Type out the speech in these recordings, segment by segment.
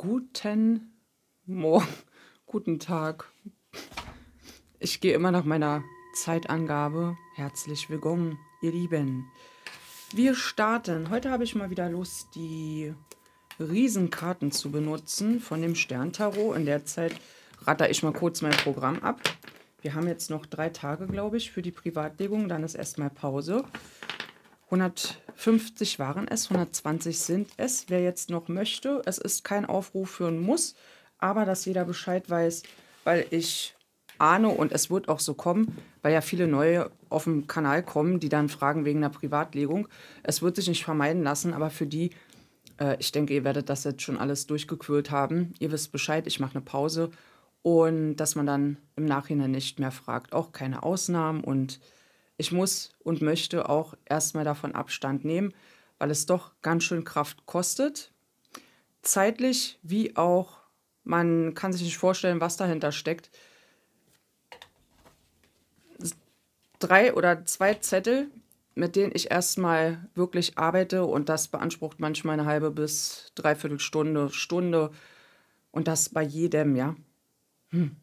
Guten Morgen, guten Tag. Ich gehe immer nach meiner Zeitangabe. Herzlich willkommen, ihr Lieben. Wir starten. Heute habe ich mal wieder Lust, die Riesenkarten zu benutzen von dem Sterntarot. In der Zeit ratter ich mal kurz mein Programm ab. Wir haben jetzt noch drei Tage, glaube ich, für die Privatlegung. Dann ist erstmal Pause. 150 waren es, 120 sind es. Wer jetzt noch möchte, es ist kein Aufruf für ein Muss, aber dass jeder Bescheid weiß, weil ich ahne und es wird auch so kommen, weil ja viele neue auf dem Kanal kommen, die dann fragen wegen einer Privatlegung. Es wird sich nicht vermeiden lassen, aber für die, äh, ich denke, ihr werdet das jetzt schon alles durchgequält haben. Ihr wisst Bescheid, ich mache eine Pause und dass man dann im Nachhinein nicht mehr fragt. Auch keine Ausnahmen und ich muss und möchte auch erstmal davon Abstand nehmen, weil es doch ganz schön Kraft kostet. Zeitlich wie auch, man kann sich nicht vorstellen, was dahinter steckt. Drei oder zwei Zettel, mit denen ich erstmal wirklich arbeite und das beansprucht manchmal eine halbe bis dreiviertel Stunde, Stunde und das bei jedem, ja. Hm.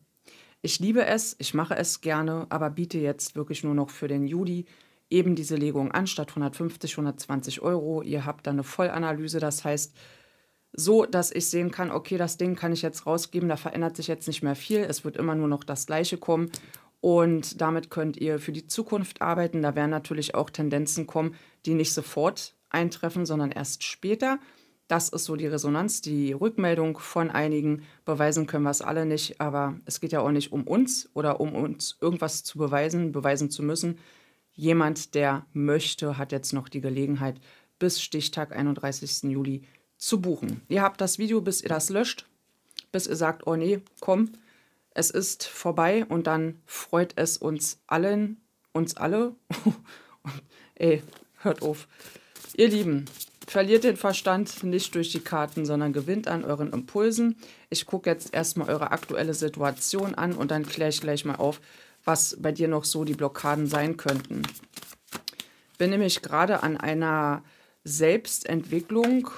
Ich liebe es, ich mache es gerne, aber biete jetzt wirklich nur noch für den Juli eben diese Legung an, statt 150, 120 Euro. Ihr habt dann eine Vollanalyse, das heißt, so, dass ich sehen kann, okay, das Ding kann ich jetzt rausgeben, da verändert sich jetzt nicht mehr viel, es wird immer nur noch das gleiche kommen und damit könnt ihr für die Zukunft arbeiten. Da werden natürlich auch Tendenzen kommen, die nicht sofort eintreffen, sondern erst später. Das ist so die Resonanz, die Rückmeldung von einigen. Beweisen können wir es alle nicht, aber es geht ja auch nicht um uns oder um uns irgendwas zu beweisen, beweisen zu müssen. Jemand, der möchte, hat jetzt noch die Gelegenheit, bis Stichtag 31. Juli zu buchen. Ihr habt das Video, bis ihr das löscht, bis ihr sagt, oh nee, komm, es ist vorbei und dann freut es uns allen, uns alle. Ey, hört auf. Ihr Lieben, verliert den Verstand nicht durch die Karten, sondern gewinnt an euren Impulsen. Ich gucke jetzt erstmal eure aktuelle Situation an und dann kläre ich gleich mal auf, was bei dir noch so die Blockaden sein könnten. Bin nämlich gerade an einer Selbstentwicklung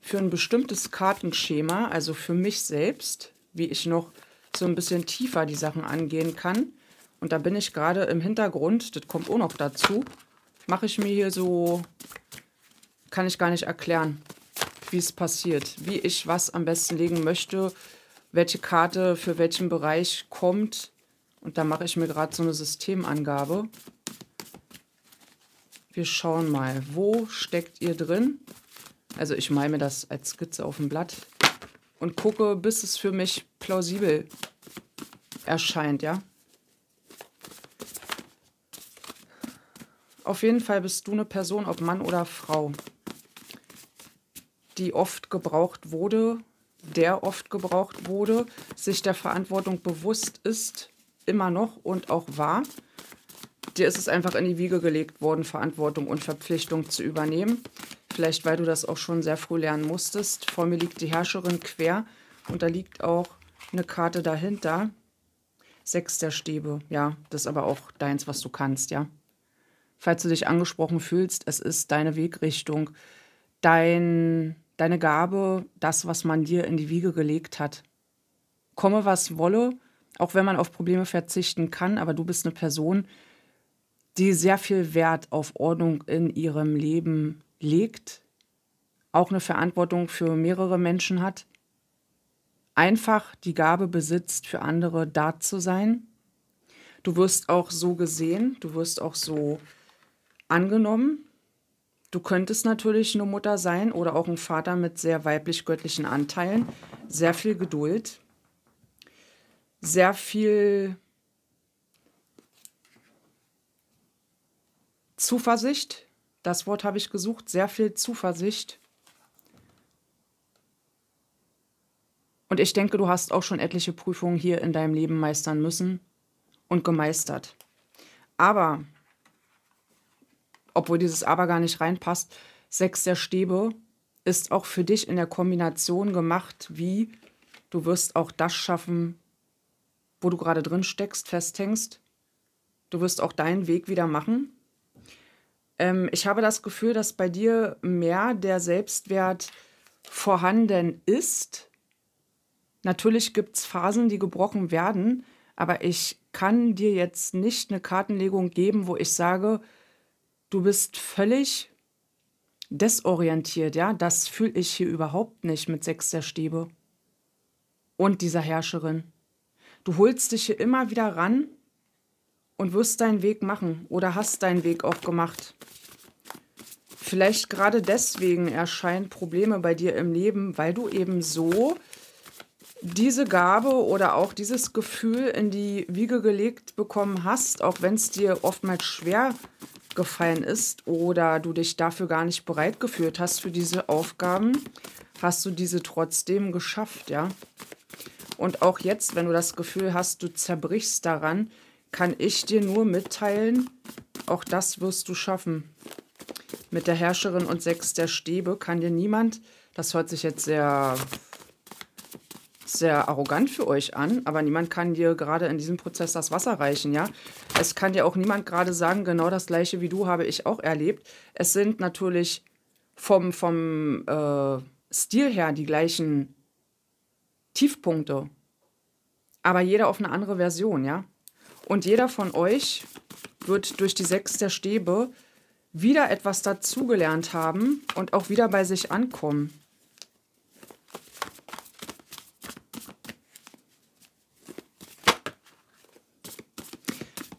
für ein bestimmtes Kartenschema, also für mich selbst, wie ich noch so ein bisschen tiefer die Sachen angehen kann. Und da bin ich gerade im Hintergrund, das kommt auch noch dazu, mache ich mir hier so, kann ich gar nicht erklären, wie es passiert, wie ich was am besten legen möchte, welche Karte für welchen Bereich kommt. Und da mache ich mir gerade so eine Systemangabe. Wir schauen mal, wo steckt ihr drin? Also ich male mir das als Skizze auf dem Blatt und gucke, bis es für mich plausibel erscheint, ja. Auf jeden Fall bist du eine Person, ob Mann oder Frau, die oft gebraucht wurde, der oft gebraucht wurde, sich der Verantwortung bewusst ist, immer noch und auch war. Dir ist es einfach in die Wiege gelegt worden, Verantwortung und Verpflichtung zu übernehmen. Vielleicht, weil du das auch schon sehr früh lernen musstest. Vor mir liegt die Herrscherin quer und da liegt auch eine Karte dahinter. Sechs der Stäbe, ja, das ist aber auch deins, was du kannst, ja falls du dich angesprochen fühlst, es ist deine Wegrichtung, dein, deine Gabe, das, was man dir in die Wiege gelegt hat. Komme, was wolle, auch wenn man auf Probleme verzichten kann, aber du bist eine Person, die sehr viel Wert auf Ordnung in ihrem Leben legt, auch eine Verantwortung für mehrere Menschen hat, einfach die Gabe besitzt, für andere da zu sein. Du wirst auch so gesehen, du wirst auch so Angenommen, du könntest natürlich eine Mutter sein oder auch ein Vater mit sehr weiblich-göttlichen Anteilen, sehr viel Geduld, sehr viel Zuversicht, das Wort habe ich gesucht, sehr viel Zuversicht. Und ich denke, du hast auch schon etliche Prüfungen hier in deinem Leben meistern müssen und gemeistert. Aber obwohl dieses Aber gar nicht reinpasst, sechs der Stäbe ist auch für dich in der Kombination gemacht, wie du wirst auch das schaffen, wo du gerade drin steckst, festhängst. Du wirst auch deinen Weg wieder machen. Ähm, ich habe das Gefühl, dass bei dir mehr der Selbstwert vorhanden ist. Natürlich gibt es Phasen, die gebrochen werden, aber ich kann dir jetzt nicht eine Kartenlegung geben, wo ich sage, du bist völlig desorientiert, ja, das fühle ich hier überhaupt nicht mit sechs der Stäbe und dieser Herrscherin. Du holst dich hier immer wieder ran und wirst deinen Weg machen oder hast deinen Weg auch gemacht. Vielleicht gerade deswegen erscheinen Probleme bei dir im Leben, weil du eben so diese Gabe oder auch dieses Gefühl in die Wiege gelegt bekommen hast, auch wenn es dir oftmals schwer gefallen ist oder du dich dafür gar nicht bereit gefühlt hast für diese Aufgaben, hast du diese trotzdem geschafft, ja. Und auch jetzt, wenn du das Gefühl hast, du zerbrichst daran, kann ich dir nur mitteilen, auch das wirst du schaffen. Mit der Herrscherin und sechs der Stäbe kann dir niemand, das hört sich jetzt sehr sehr arrogant für euch an, aber niemand kann dir gerade in diesem Prozess das Wasser reichen, ja. Es kann dir auch niemand gerade sagen, genau das gleiche wie du habe ich auch erlebt. Es sind natürlich vom, vom äh, Stil her die gleichen Tiefpunkte, aber jeder auf eine andere Version, ja. Und jeder von euch wird durch die Sechs der Stäbe wieder etwas dazugelernt haben und auch wieder bei sich ankommen.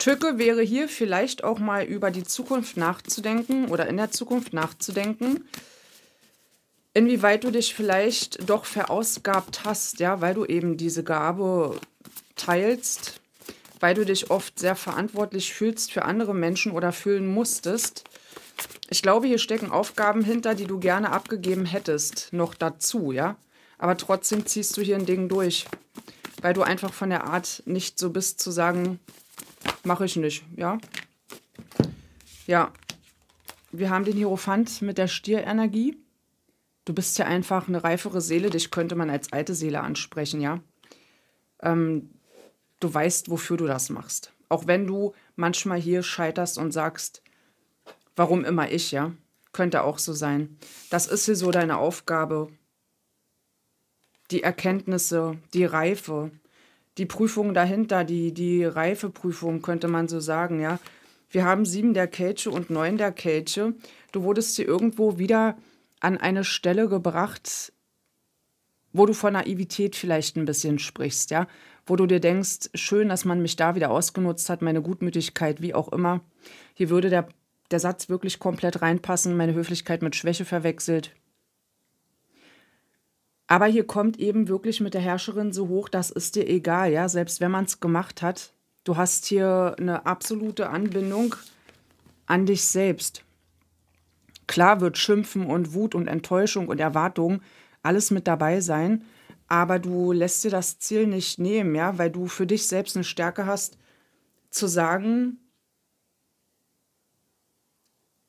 Tücke wäre hier vielleicht auch mal über die Zukunft nachzudenken oder in der Zukunft nachzudenken, inwieweit du dich vielleicht doch verausgabt hast, ja, weil du eben diese Gabe teilst, weil du dich oft sehr verantwortlich fühlst für andere Menschen oder fühlen musstest. Ich glaube, hier stecken Aufgaben hinter, die du gerne abgegeben hättest, noch dazu, ja. Aber trotzdem ziehst du hier ein Ding durch, weil du einfach von der Art nicht so bist zu sagen, mache ich nicht, ja. Ja, wir haben den Hierophant mit der Stierenergie. Du bist ja einfach eine reifere Seele, dich könnte man als alte Seele ansprechen, ja. Ähm, du weißt, wofür du das machst. Auch wenn du manchmal hier scheiterst und sagst, warum immer ich, ja. Könnte auch so sein. Das ist hier so deine Aufgabe. Die Erkenntnisse, die Reife, die Prüfung dahinter, die, die Reifeprüfung, könnte man so sagen, ja. Wir haben sieben der Kelche und neun der Kelche. Du wurdest hier irgendwo wieder an eine Stelle gebracht, wo du von Naivität vielleicht ein bisschen sprichst, ja. Wo du dir denkst, schön, dass man mich da wieder ausgenutzt hat, meine Gutmütigkeit, wie auch immer. Hier würde der, der Satz wirklich komplett reinpassen, meine Höflichkeit mit Schwäche verwechselt. Aber hier kommt eben wirklich mit der Herrscherin so hoch, das ist dir egal, ja, selbst wenn man es gemacht hat. Du hast hier eine absolute Anbindung an dich selbst. Klar wird Schimpfen und Wut und Enttäuschung und Erwartung alles mit dabei sein, aber du lässt dir das Ziel nicht nehmen, ja, weil du für dich selbst eine Stärke hast, zu sagen,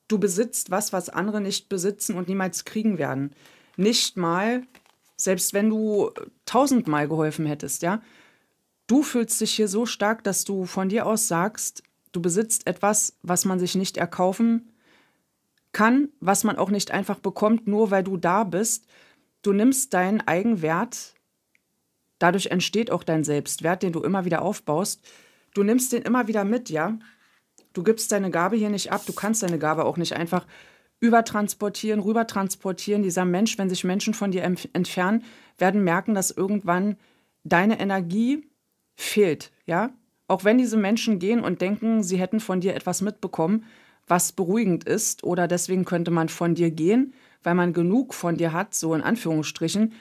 du besitzt was, was andere nicht besitzen und niemals kriegen werden. Nicht mal selbst wenn du tausendmal geholfen hättest, ja, du fühlst dich hier so stark, dass du von dir aus sagst, du besitzt etwas, was man sich nicht erkaufen kann, was man auch nicht einfach bekommt, nur weil du da bist. Du nimmst deinen Eigenwert, dadurch entsteht auch dein Selbstwert, den du immer wieder aufbaust. Du nimmst den immer wieder mit, ja. Du gibst deine Gabe hier nicht ab, du kannst deine Gabe auch nicht einfach übertransportieren, rübertransportieren. Dieser Mensch, wenn sich Menschen von dir entfernen, werden merken, dass irgendwann deine Energie fehlt, ja? Auch wenn diese Menschen gehen und denken, sie hätten von dir etwas mitbekommen, was beruhigend ist oder deswegen könnte man von dir gehen, weil man genug von dir hat, so in Anführungsstrichen.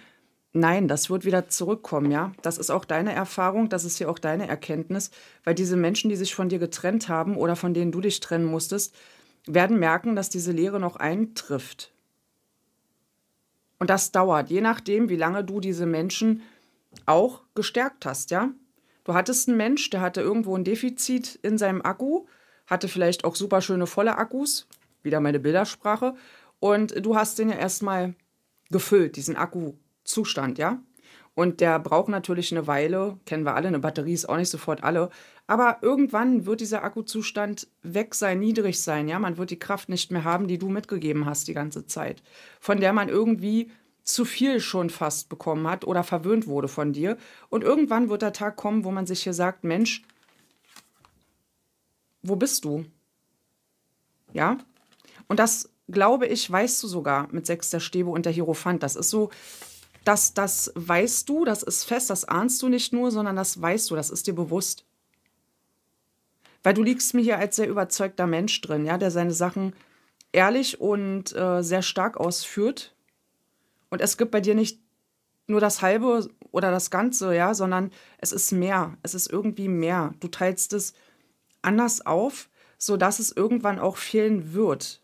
Nein, das wird wieder zurückkommen, ja? Das ist auch deine Erfahrung, das ist hier auch deine Erkenntnis, weil diese Menschen, die sich von dir getrennt haben oder von denen du dich trennen musstest, werden merken, dass diese Lehre noch eintrifft. Und das dauert, je nachdem, wie lange du diese Menschen auch gestärkt hast, ja? Du hattest einen Mensch, der hatte irgendwo ein Defizit in seinem Akku, hatte vielleicht auch super schöne volle Akkus, wieder meine Bildersprache, und du hast den ja erstmal gefüllt, diesen Akkuzustand, ja? Und der braucht natürlich eine Weile, kennen wir alle, eine Batterie ist auch nicht sofort alle. Aber irgendwann wird dieser Akkuzustand weg sein, niedrig sein. Ja, man wird die Kraft nicht mehr haben, die du mitgegeben hast die ganze Zeit. Von der man irgendwie zu viel schon fast bekommen hat oder verwöhnt wurde von dir. Und irgendwann wird der Tag kommen, wo man sich hier sagt, Mensch, wo bist du? Ja? Und das, glaube ich, weißt du sogar mit der Stäbe und der Hierophant. Das ist so das, das weißt du, das ist fest, das ahnst du nicht nur, sondern das weißt du, das ist dir bewusst. Weil du liegst mir hier als sehr überzeugter Mensch drin, ja, der seine Sachen ehrlich und äh, sehr stark ausführt. Und es gibt bei dir nicht nur das Halbe oder das Ganze, ja, sondern es ist mehr. Es ist irgendwie mehr. Du teilst es anders auf, sodass es irgendwann auch fehlen wird.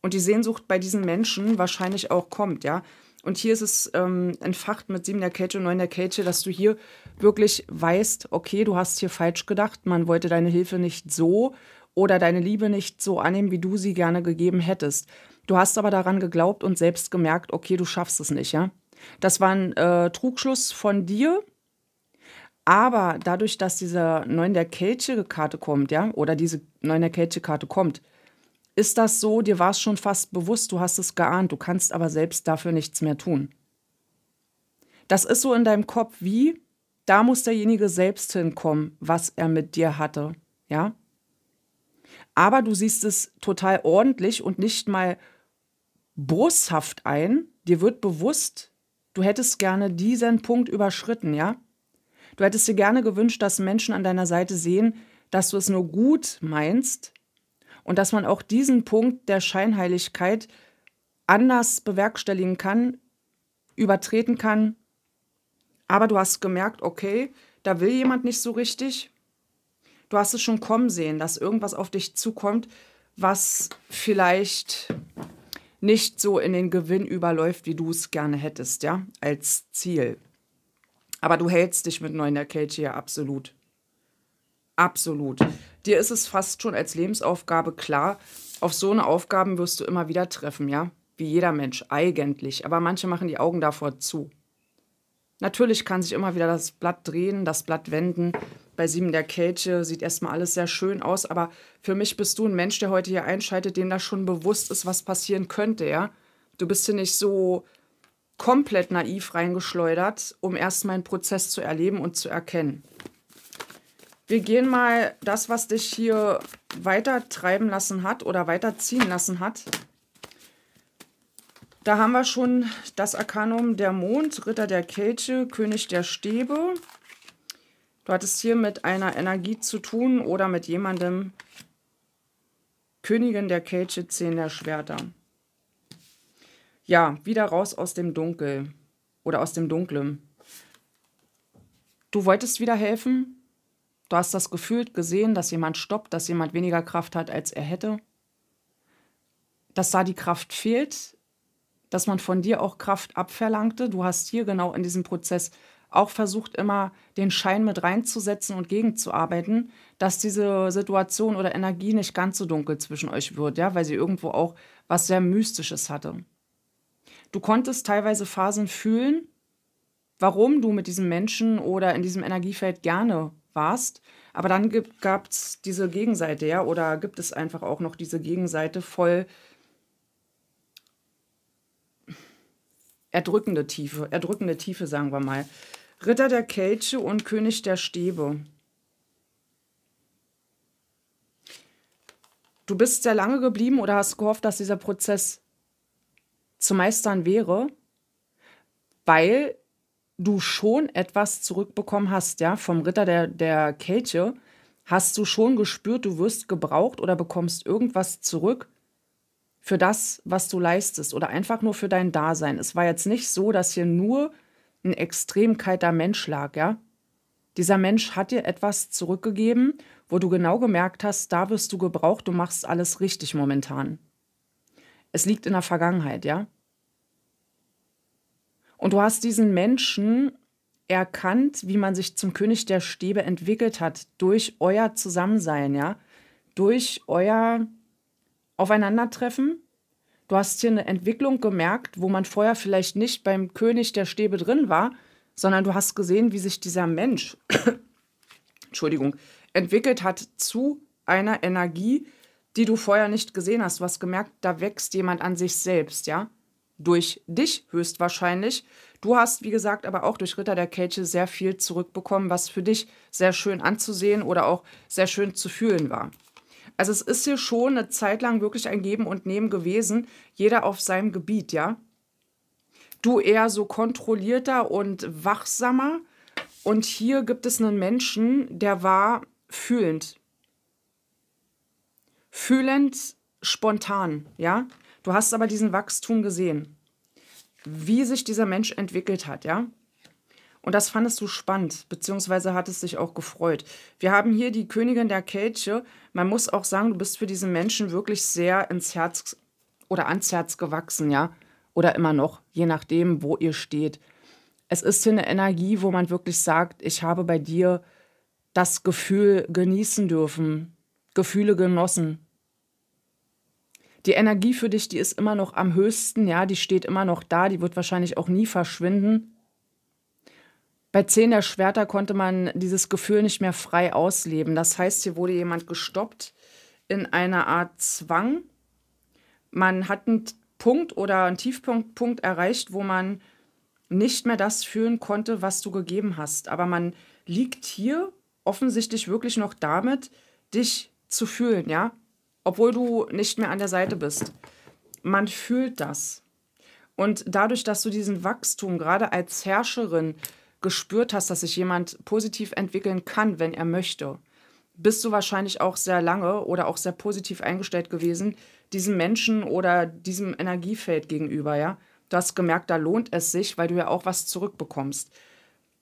Und die Sehnsucht bei diesen Menschen wahrscheinlich auch kommt, ja. Und hier ist es ähm, entfacht mit 7 der Kälte und 9 der Kälte, dass du hier wirklich weißt, okay, du hast hier falsch gedacht, man wollte deine Hilfe nicht so oder deine Liebe nicht so annehmen, wie du sie gerne gegeben hättest. Du hast aber daran geglaubt und selbst gemerkt, okay, du schaffst es nicht, ja? Das war ein äh, Trugschluss von dir, aber dadurch, dass diese 9 der kälte karte kommt, ja, oder diese 9 der kälte karte kommt, ist das so, dir war es schon fast bewusst, du hast es geahnt, du kannst aber selbst dafür nichts mehr tun. Das ist so in deinem Kopf wie, da muss derjenige selbst hinkommen, was er mit dir hatte, ja? Aber du siehst es total ordentlich und nicht mal boshaft ein. Dir wird bewusst, du hättest gerne diesen Punkt überschritten, ja? Du hättest dir gerne gewünscht, dass Menschen an deiner Seite sehen, dass du es nur gut meinst, und dass man auch diesen Punkt der Scheinheiligkeit anders bewerkstelligen kann, übertreten kann. Aber du hast gemerkt, okay, da will jemand nicht so richtig. Du hast es schon kommen sehen, dass irgendwas auf dich zukommt, was vielleicht nicht so in den Gewinn überläuft, wie du es gerne hättest, ja, als Ziel. Aber du hältst dich mit 9 der Kälte hier absolut. Absolut dir ist es fast schon als Lebensaufgabe klar, auf so eine Aufgaben wirst du immer wieder treffen, ja? Wie jeder Mensch eigentlich, aber manche machen die Augen davor zu. Natürlich kann sich immer wieder das Blatt drehen, das Blatt wenden. Bei Sieben der Kelche sieht erstmal alles sehr schön aus, aber für mich bist du ein Mensch, der heute hier einschaltet, dem das schon bewusst ist, was passieren könnte, ja? Du bist hier nicht so komplett naiv reingeschleudert, um erstmal einen Prozess zu erleben und zu erkennen. Wir gehen mal das, was dich hier weiter treiben lassen hat oder weiterziehen lassen hat. Da haben wir schon das Arcanum der Mond, Ritter der Kelche, König der Stäbe. Du hattest hier mit einer Energie zu tun oder mit jemandem, Königin der Kelche, Zehn der Schwerter. Ja, wieder raus aus dem Dunkel oder aus dem Dunklen. Du wolltest wieder helfen, Du hast das gefühlt gesehen, dass jemand stoppt, dass jemand weniger Kraft hat, als er hätte. Dass da die Kraft fehlt, dass man von dir auch Kraft abverlangte. Du hast hier genau in diesem Prozess auch versucht, immer den Schein mit reinzusetzen und gegenzuarbeiten, dass diese Situation oder Energie nicht ganz so dunkel zwischen euch wird, ja, weil sie irgendwo auch was sehr Mystisches hatte. Du konntest teilweise Phasen fühlen, warum du mit diesem Menschen oder in diesem Energiefeld gerne warst. Aber dann gab es diese Gegenseite, ja, oder gibt es einfach auch noch diese Gegenseite voll erdrückende Tiefe, erdrückende Tiefe, sagen wir mal. Ritter der Kelche und König der Stäbe. Du bist sehr lange geblieben oder hast gehofft, dass dieser Prozess zu meistern wäre, weil du schon etwas zurückbekommen hast, ja, vom Ritter der, der Kelche, hast du schon gespürt, du wirst gebraucht oder bekommst irgendwas zurück für das, was du leistest oder einfach nur für dein Dasein. Es war jetzt nicht so, dass hier nur ein extrem kalter Mensch lag, ja. Dieser Mensch hat dir etwas zurückgegeben, wo du genau gemerkt hast, da wirst du gebraucht, du machst alles richtig momentan. Es liegt in der Vergangenheit, ja. Und du hast diesen Menschen erkannt, wie man sich zum König der Stäbe entwickelt hat, durch euer Zusammensein, ja, durch euer Aufeinandertreffen. Du hast hier eine Entwicklung gemerkt, wo man vorher vielleicht nicht beim König der Stäbe drin war, sondern du hast gesehen, wie sich dieser Mensch, Entschuldigung, entwickelt hat zu einer Energie, die du vorher nicht gesehen hast. Du hast gemerkt, da wächst jemand an sich selbst, ja durch dich höchstwahrscheinlich. Du hast, wie gesagt, aber auch durch Ritter der Kelche sehr viel zurückbekommen, was für dich sehr schön anzusehen oder auch sehr schön zu fühlen war. Also es ist hier schon eine Zeit lang wirklich ein Geben und Nehmen gewesen, jeder auf seinem Gebiet, ja. Du eher so kontrollierter und wachsamer und hier gibt es einen Menschen, der war fühlend. Fühlend, spontan, ja. Du hast aber diesen Wachstum gesehen, wie sich dieser Mensch entwickelt hat, ja? Und das fandest du spannend, beziehungsweise hattest dich auch gefreut. Wir haben hier die Königin der Kelche. Man muss auch sagen, du bist für diesen Menschen wirklich sehr ins Herz oder ans Herz gewachsen, ja? Oder immer noch, je nachdem, wo ihr steht. Es ist hier eine Energie, wo man wirklich sagt, ich habe bei dir das Gefühl genießen dürfen, Gefühle genossen, die Energie für dich, die ist immer noch am höchsten, ja, die steht immer noch da, die wird wahrscheinlich auch nie verschwinden. Bei Zehn der Schwerter konnte man dieses Gefühl nicht mehr frei ausleben. Das heißt, hier wurde jemand gestoppt in einer Art Zwang. Man hat einen Punkt oder einen Tiefpunkt erreicht, wo man nicht mehr das fühlen konnte, was du gegeben hast. Aber man liegt hier offensichtlich wirklich noch damit, dich zu fühlen, ja obwohl du nicht mehr an der Seite bist. Man fühlt das. Und dadurch, dass du diesen Wachstum gerade als Herrscherin gespürt hast, dass sich jemand positiv entwickeln kann, wenn er möchte, bist du wahrscheinlich auch sehr lange oder auch sehr positiv eingestellt gewesen, diesem Menschen oder diesem Energiefeld gegenüber, ja. Du hast gemerkt, da lohnt es sich, weil du ja auch was zurückbekommst.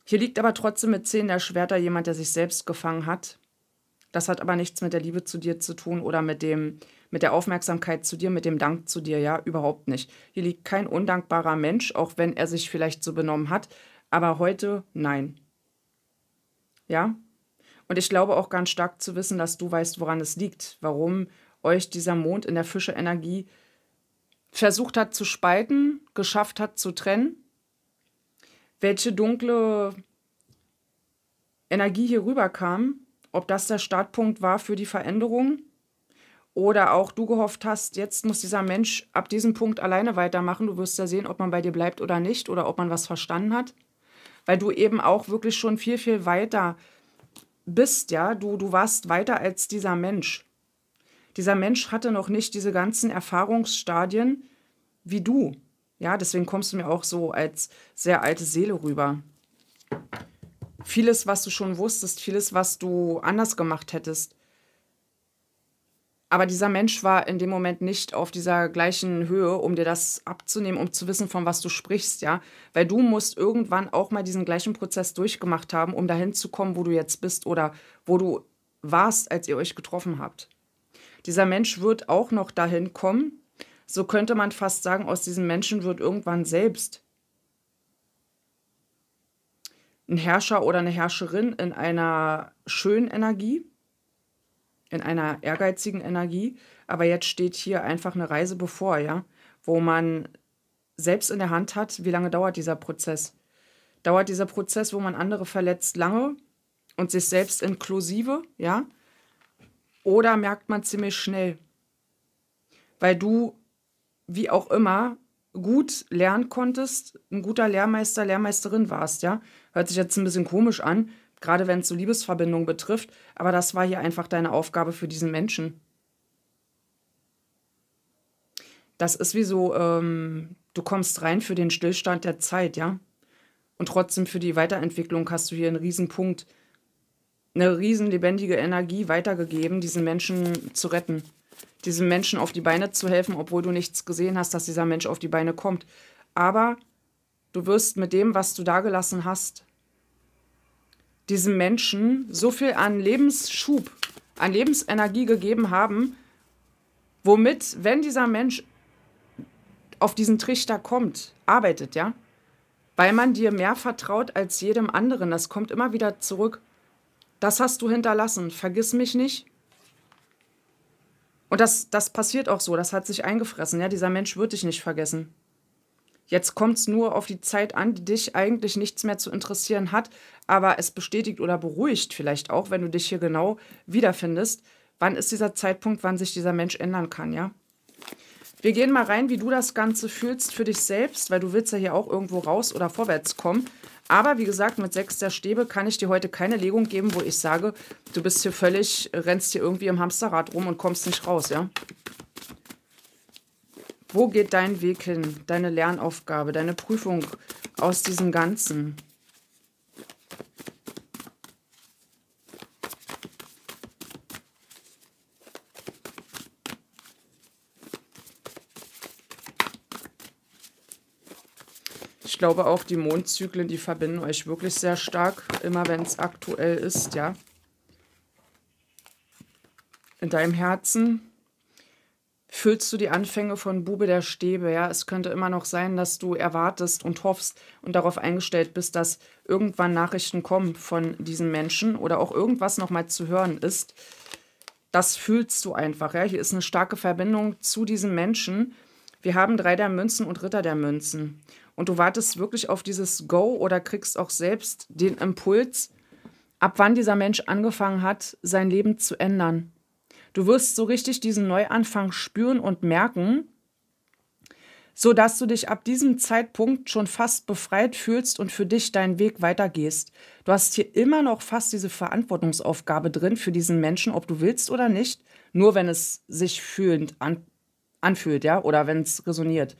Hier liegt aber trotzdem mit zehn der Schwerter jemand, der sich selbst gefangen hat das hat aber nichts mit der Liebe zu dir zu tun oder mit dem, mit der Aufmerksamkeit zu dir, mit dem Dank zu dir, ja, überhaupt nicht. Hier liegt kein undankbarer Mensch, auch wenn er sich vielleicht so benommen hat, aber heute nein. Ja? Und ich glaube auch ganz stark zu wissen, dass du weißt, woran es liegt, warum euch dieser Mond in der Fische Energie versucht hat zu spalten, geschafft hat zu trennen, welche dunkle Energie hier rüberkam ob das der Startpunkt war für die Veränderung oder auch du gehofft hast, jetzt muss dieser Mensch ab diesem Punkt alleine weitermachen, du wirst ja sehen, ob man bei dir bleibt oder nicht oder ob man was verstanden hat, weil du eben auch wirklich schon viel, viel weiter bist, ja, du, du warst weiter als dieser Mensch. Dieser Mensch hatte noch nicht diese ganzen Erfahrungsstadien wie du. Ja, deswegen kommst du mir auch so als sehr alte Seele rüber vieles, was du schon wusstest, vieles, was du anders gemacht hättest. Aber dieser Mensch war in dem Moment nicht auf dieser gleichen Höhe, um dir das abzunehmen, um zu wissen, von was du sprichst, ja. Weil du musst irgendwann auch mal diesen gleichen Prozess durchgemacht haben, um dahin zu kommen, wo du jetzt bist oder wo du warst, als ihr euch getroffen habt. Dieser Mensch wird auch noch dahin kommen. So könnte man fast sagen, aus diesem Menschen wird irgendwann selbst ein Herrscher oder eine Herrscherin in einer schönen Energie, in einer ehrgeizigen Energie. Aber jetzt steht hier einfach eine Reise bevor, ja, wo man selbst in der Hand hat, wie lange dauert dieser Prozess. Dauert dieser Prozess, wo man andere verletzt, lange und sich selbst inklusive, ja? Oder merkt man ziemlich schnell, weil du, wie auch immer, gut lernen konntest, ein guter Lehrmeister, Lehrmeisterin warst, ja? Hört sich jetzt ein bisschen komisch an, gerade wenn es so Liebesverbindungen betrifft, aber das war hier einfach deine Aufgabe für diesen Menschen. Das ist wie so, ähm, du kommst rein für den Stillstand der Zeit, ja? Und trotzdem für die Weiterentwicklung hast du hier einen Riesenpunkt, eine riesen lebendige Energie weitergegeben, diesen Menschen zu retten, diesem Menschen auf die Beine zu helfen, obwohl du nichts gesehen hast, dass dieser Mensch auf die Beine kommt. Aber du wirst mit dem, was du dagelassen hast, diesem Menschen so viel an Lebensschub, an Lebensenergie gegeben haben, womit, wenn dieser Mensch auf diesen Trichter kommt, arbeitet, ja? Weil man dir mehr vertraut als jedem anderen. Das kommt immer wieder zurück. Das hast du hinterlassen. Vergiss mich nicht. Und das, das passiert auch so. Das hat sich eingefressen. Ja, dieser Mensch wird dich nicht vergessen. Jetzt kommt es nur auf die Zeit an, die dich eigentlich nichts mehr zu interessieren hat, aber es bestätigt oder beruhigt vielleicht auch, wenn du dich hier genau wiederfindest. Wann ist dieser Zeitpunkt, wann sich dieser Mensch ändern kann, ja? Wir gehen mal rein, wie du das Ganze fühlst für dich selbst, weil du willst ja hier auch irgendwo raus oder vorwärts kommen. Aber wie gesagt, mit sechs der Stäbe kann ich dir heute keine Legung geben, wo ich sage, du bist hier völlig, rennst hier irgendwie im Hamsterrad rum und kommst nicht raus, ja? Wo geht dein Weg hin, deine Lernaufgabe, deine Prüfung aus diesem Ganzen? Ich glaube auch, die Mondzyklen, die verbinden euch wirklich sehr stark, immer wenn es aktuell ist, ja. In deinem Herzen füllst du die Anfänge von Bube der Stäbe. Ja, es könnte immer noch sein, dass du erwartest und hoffst und darauf eingestellt bist, dass irgendwann Nachrichten kommen von diesen Menschen oder auch irgendwas nochmal zu hören ist. Das fühlst du einfach. Ja, hier ist eine starke Verbindung zu diesen Menschen. Wir haben drei der Münzen und Ritter der Münzen. Und du wartest wirklich auf dieses Go oder kriegst auch selbst den Impuls, ab wann dieser Mensch angefangen hat, sein Leben zu ändern Du wirst so richtig diesen Neuanfang spüren und merken, so dass du dich ab diesem Zeitpunkt schon fast befreit fühlst und für dich deinen Weg weitergehst. Du hast hier immer noch fast diese Verantwortungsaufgabe drin für diesen Menschen, ob du willst oder nicht, nur wenn es sich fühlend an anfühlt, ja, oder wenn es resoniert.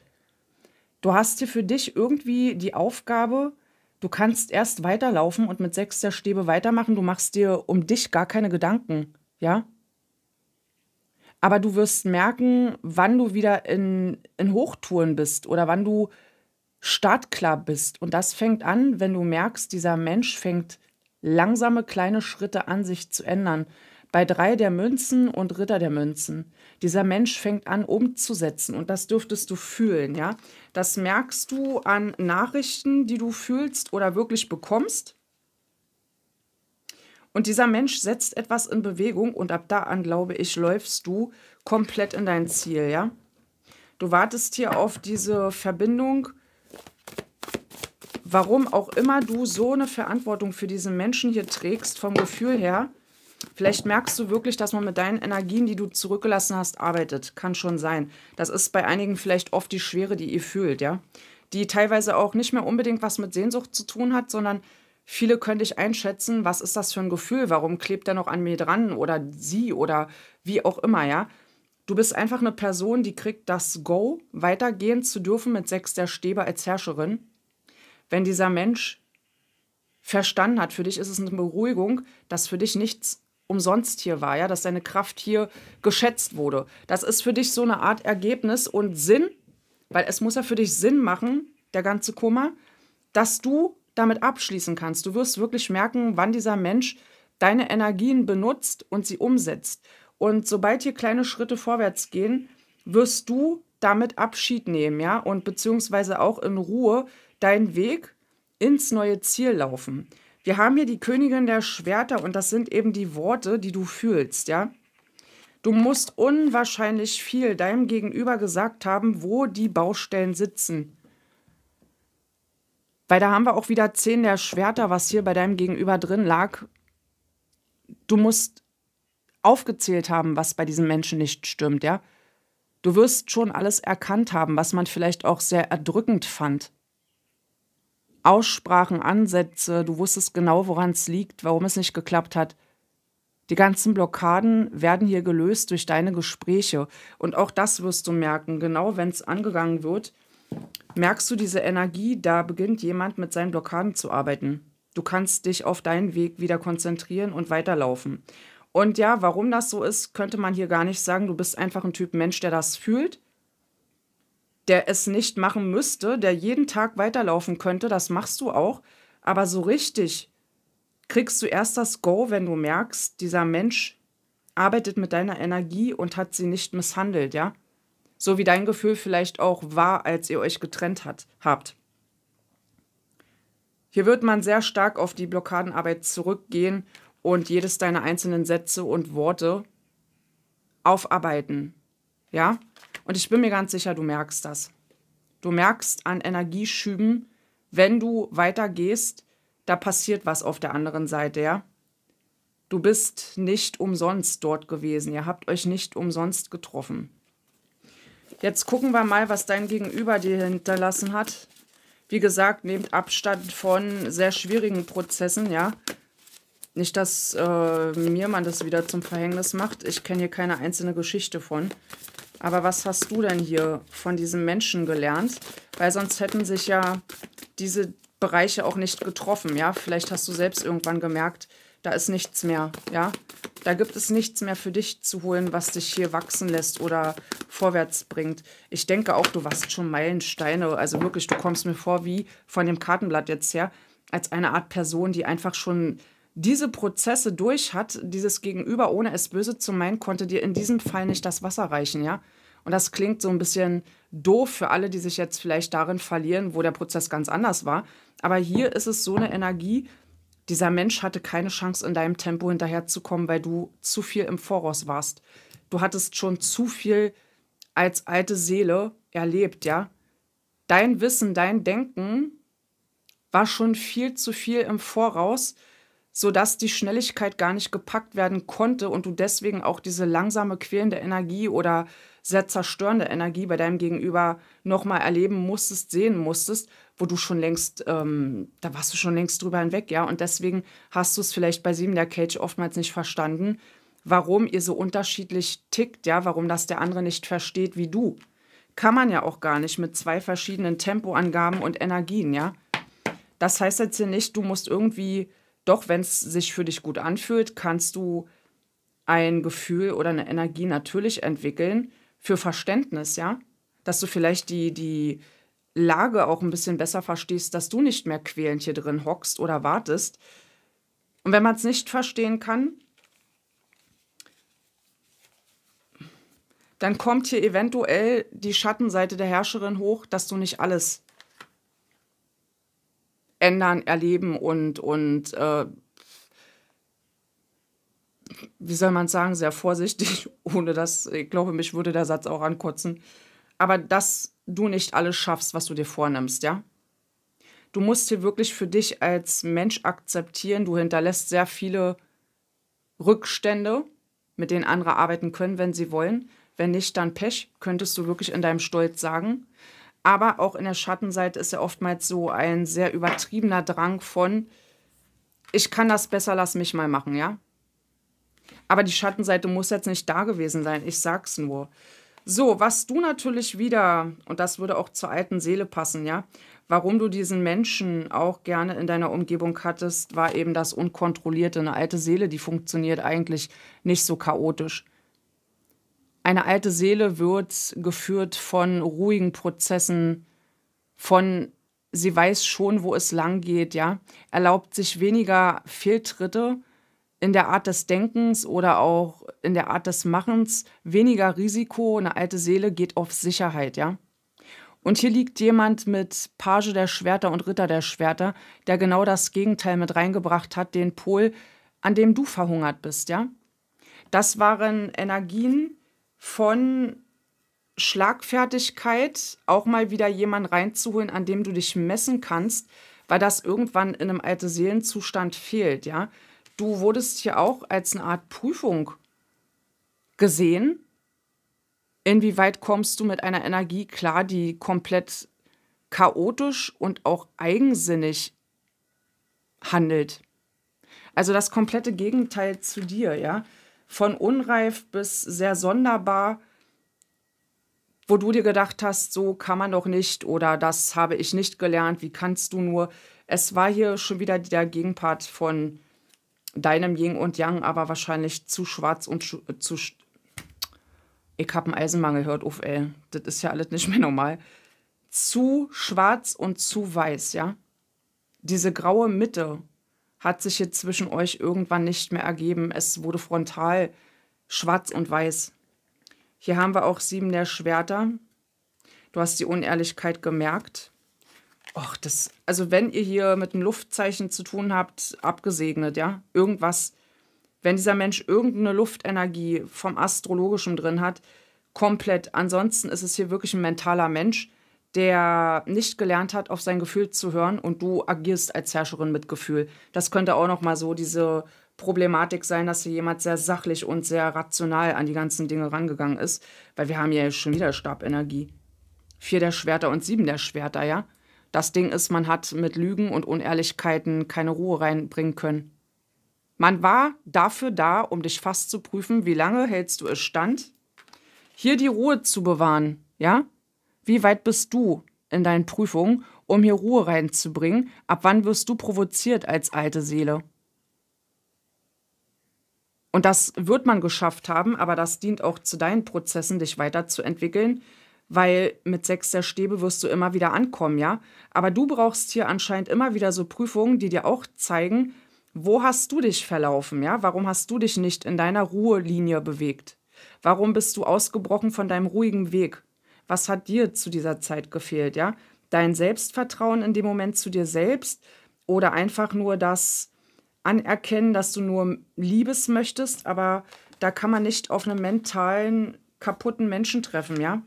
Du hast hier für dich irgendwie die Aufgabe, du kannst erst weiterlaufen und mit sechs der Stäbe weitermachen, du machst dir um dich gar keine Gedanken, ja? Aber du wirst merken, wann du wieder in, in Hochtouren bist oder wann du startklar bist. Und das fängt an, wenn du merkst, dieser Mensch fängt langsame kleine Schritte an, sich zu ändern. Bei drei der Münzen und Ritter der Münzen. Dieser Mensch fängt an, umzusetzen und das dürftest du fühlen, ja. Das merkst du an Nachrichten, die du fühlst oder wirklich bekommst. Und dieser Mensch setzt etwas in Bewegung und ab da an, glaube ich, läufst du komplett in dein Ziel, ja? Du wartest hier auf diese Verbindung. Warum auch immer du so eine Verantwortung für diesen Menschen hier trägst, vom Gefühl her, Vielleicht merkst du wirklich, dass man mit deinen Energien, die du zurückgelassen hast, arbeitet. Kann schon sein. Das ist bei einigen vielleicht oft die Schwere, die ihr fühlt, ja. Die teilweise auch nicht mehr unbedingt was mit Sehnsucht zu tun hat, sondern Viele können dich einschätzen, was ist das für ein Gefühl, warum klebt er noch an mir dran oder sie oder wie auch immer, ja. Du bist einfach eine Person, die kriegt das Go, weitergehen zu dürfen mit sechs der Stäbe als Herrscherin. Wenn dieser Mensch verstanden hat, für dich ist es eine Beruhigung, dass für dich nichts umsonst hier war, ja, dass deine Kraft hier geschätzt wurde. Das ist für dich so eine Art Ergebnis und Sinn, weil es muss ja für dich Sinn machen, der ganze Kummer, dass du damit abschließen kannst. Du wirst wirklich merken, wann dieser Mensch deine Energien benutzt und sie umsetzt. Und sobald hier kleine Schritte vorwärts gehen, wirst du damit Abschied nehmen, ja, und beziehungsweise auch in Ruhe deinen Weg ins neue Ziel laufen. Wir haben hier die Königin der Schwerter und das sind eben die Worte, die du fühlst, ja. Du musst unwahrscheinlich viel deinem Gegenüber gesagt haben, wo die Baustellen sitzen. Weil da haben wir auch wieder zehn der Schwerter, was hier bei deinem Gegenüber drin lag. Du musst aufgezählt haben, was bei diesem Menschen nicht stimmt, ja? Du wirst schon alles erkannt haben, was man vielleicht auch sehr erdrückend fand. Aussprachen, Ansätze, du wusstest genau, woran es liegt, warum es nicht geklappt hat. Die ganzen Blockaden werden hier gelöst durch deine Gespräche. Und auch das wirst du merken, genau wenn es angegangen wird, merkst du diese Energie, da beginnt jemand mit seinen Blockaden zu arbeiten. Du kannst dich auf deinen Weg wieder konzentrieren und weiterlaufen. Und ja, warum das so ist, könnte man hier gar nicht sagen. Du bist einfach ein Typ Mensch, der das fühlt, der es nicht machen müsste, der jeden Tag weiterlaufen könnte. Das machst du auch. Aber so richtig kriegst du erst das Go, wenn du merkst, dieser Mensch arbeitet mit deiner Energie und hat sie nicht misshandelt, ja? So wie dein Gefühl vielleicht auch war, als ihr euch getrennt hat, habt. Hier wird man sehr stark auf die Blockadenarbeit zurückgehen und jedes deiner einzelnen Sätze und Worte aufarbeiten. Ja? Und ich bin mir ganz sicher, du merkst das. Du merkst an Energieschüben, wenn du weitergehst, da passiert was auf der anderen Seite, ja? Du bist nicht umsonst dort gewesen. Ihr habt euch nicht umsonst getroffen. Jetzt gucken wir mal, was dein Gegenüber dir hinterlassen hat. Wie gesagt, nehmt Abstand von sehr schwierigen Prozessen, ja. Nicht, dass äh, mir man das wieder zum Verhängnis macht. Ich kenne hier keine einzelne Geschichte von. Aber was hast du denn hier von diesem Menschen gelernt? Weil sonst hätten sich ja diese Bereiche auch nicht getroffen, ja. Vielleicht hast du selbst irgendwann gemerkt, da ist nichts mehr, ja. Da gibt es nichts mehr für dich zu holen, was dich hier wachsen lässt oder vorwärts bringt. Ich denke auch, du warst schon Meilensteine. Also wirklich, du kommst mir vor wie von dem Kartenblatt jetzt her, als eine Art Person, die einfach schon diese Prozesse durch hat, dieses Gegenüber, ohne es böse zu meinen, konnte dir in diesem Fall nicht das Wasser reichen, ja? Und das klingt so ein bisschen doof für alle, die sich jetzt vielleicht darin verlieren, wo der Prozess ganz anders war. Aber hier ist es so eine Energie, dieser Mensch hatte keine Chance, in deinem Tempo hinterherzukommen, weil du zu viel im Voraus warst. Du hattest schon zu viel als alte Seele erlebt, ja. Dein Wissen, dein Denken war schon viel zu viel im Voraus, sodass die Schnelligkeit gar nicht gepackt werden konnte und du deswegen auch diese langsame, quälende Energie oder sehr zerstörende Energie bei deinem Gegenüber nochmal erleben musstest, sehen musstest, wo du schon längst, ähm, da warst du schon längst drüber hinweg, ja. Und deswegen hast du es vielleicht bei Sieben der Cage oftmals nicht verstanden, warum ihr so unterschiedlich tickt, ja, warum das der andere nicht versteht wie du. Kann man ja auch gar nicht mit zwei verschiedenen Tempoangaben und Energien, ja. Das heißt jetzt hier nicht, du musst irgendwie, doch, wenn es sich für dich gut anfühlt, kannst du ein Gefühl oder eine Energie natürlich entwickeln für Verständnis, ja. Dass du vielleicht die, die, Lage auch ein bisschen besser verstehst, dass du nicht mehr quälend hier drin hockst oder wartest. Und wenn man es nicht verstehen kann, dann kommt hier eventuell die Schattenseite der Herrscherin hoch, dass du nicht alles ändern, erleben und, und äh, wie soll man es sagen, sehr vorsichtig, ohne dass, ich glaube, mich würde der Satz auch ankotzen, aber dass du nicht alles schaffst, was du dir vornimmst, ja? Du musst hier wirklich für dich als Mensch akzeptieren, du hinterlässt sehr viele Rückstände, mit denen andere arbeiten können, wenn sie wollen. Wenn nicht, dann Pech, könntest du wirklich in deinem Stolz sagen. Aber auch in der Schattenseite ist ja oftmals so ein sehr übertriebener Drang von, ich kann das besser, lass mich mal machen, ja? Aber die Schattenseite muss jetzt nicht da gewesen sein, ich sag's nur. So, was du natürlich wieder, und das würde auch zur alten Seele passen, ja, warum du diesen Menschen auch gerne in deiner Umgebung hattest, war eben das Unkontrollierte. Eine alte Seele, die funktioniert eigentlich nicht so chaotisch. Eine alte Seele wird geführt von ruhigen Prozessen, von sie weiß schon, wo es lang geht, ja, erlaubt sich weniger Fehltritte in der Art des Denkens oder auch in der Art des Machens weniger Risiko. Eine alte Seele geht auf Sicherheit, ja. Und hier liegt jemand mit Page der Schwerter und Ritter der Schwerter, der genau das Gegenteil mit reingebracht hat, den Pol, an dem du verhungert bist, ja. Das waren Energien von Schlagfertigkeit, auch mal wieder jemanden reinzuholen, an dem du dich messen kannst, weil das irgendwann in einem alten Seelenzustand fehlt, ja du wurdest hier auch als eine Art Prüfung gesehen. Inwieweit kommst du mit einer Energie klar, die komplett chaotisch und auch eigensinnig handelt? Also das komplette Gegenteil zu dir, ja? Von unreif bis sehr sonderbar, wo du dir gedacht hast, so kann man doch nicht oder das habe ich nicht gelernt, wie kannst du nur? Es war hier schon wieder der Gegenpart von deinem Ying und Yang aber wahrscheinlich zu schwarz und äh, zu. zu ich hab einen Eisenmangel, hört auf, ey. Das ist ja alles nicht mehr normal. Zu schwarz und zu weiß, ja? Diese graue Mitte hat sich jetzt zwischen euch irgendwann nicht mehr ergeben. Es wurde frontal schwarz und weiß. Hier haben wir auch sieben der Schwerter. Du hast die Unehrlichkeit gemerkt. Och, das, also wenn ihr hier mit einem Luftzeichen zu tun habt, abgesegnet, ja, irgendwas, wenn dieser Mensch irgendeine Luftenergie vom Astrologischen drin hat, komplett. Ansonsten ist es hier wirklich ein mentaler Mensch, der nicht gelernt hat, auf sein Gefühl zu hören und du agierst als Herrscherin mit Gefühl. Das könnte auch nochmal so diese Problematik sein, dass hier jemand sehr sachlich und sehr rational an die ganzen Dinge rangegangen ist, weil wir haben ja schon wieder Stabenergie. Vier der Schwerter und sieben der Schwerter, ja? Das Ding ist, man hat mit Lügen und Unehrlichkeiten keine Ruhe reinbringen können. Man war dafür da, um dich fast zu prüfen, wie lange hältst du es stand, hier die Ruhe zu bewahren, ja? Wie weit bist du in deinen Prüfungen, um hier Ruhe reinzubringen? Ab wann wirst du provoziert als alte Seele? Und das wird man geschafft haben, aber das dient auch zu deinen Prozessen, dich weiterzuentwickeln, weil mit sechs der Stäbe wirst du immer wieder ankommen, ja? Aber du brauchst hier anscheinend immer wieder so Prüfungen, die dir auch zeigen, wo hast du dich verlaufen, ja? Warum hast du dich nicht in deiner Ruhelinie bewegt? Warum bist du ausgebrochen von deinem ruhigen Weg? Was hat dir zu dieser Zeit gefehlt, ja? Dein Selbstvertrauen in dem Moment zu dir selbst oder einfach nur das Anerkennen, dass du nur Liebes möchtest, aber da kann man nicht auf einen mentalen, kaputten Menschen treffen, ja?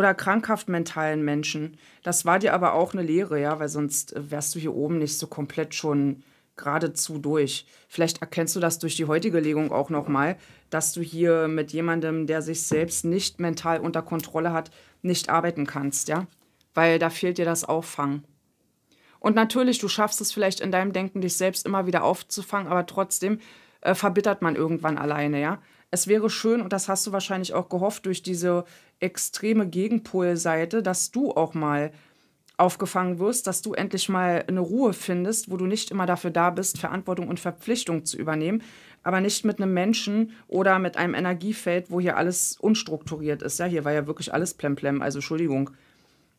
oder krankhaft mentalen Menschen. Das war dir aber auch eine Lehre, ja, weil sonst äh, wärst du hier oben nicht so komplett schon geradezu durch. Vielleicht erkennst du das durch die heutige Legung auch nochmal, dass du hier mit jemandem, der sich selbst nicht mental unter Kontrolle hat, nicht arbeiten kannst, ja? Weil da fehlt dir das Auffangen. Und natürlich, du schaffst es vielleicht in deinem Denken, dich selbst immer wieder aufzufangen, aber trotzdem äh, verbittert man irgendwann alleine, ja? es wäre schön, und das hast du wahrscheinlich auch gehofft, durch diese extreme Gegenpolseite, dass du auch mal aufgefangen wirst, dass du endlich mal eine Ruhe findest, wo du nicht immer dafür da bist, Verantwortung und Verpflichtung zu übernehmen, aber nicht mit einem Menschen oder mit einem Energiefeld, wo hier alles unstrukturiert ist. Ja, hier war ja wirklich alles plemplem, also Entschuldigung.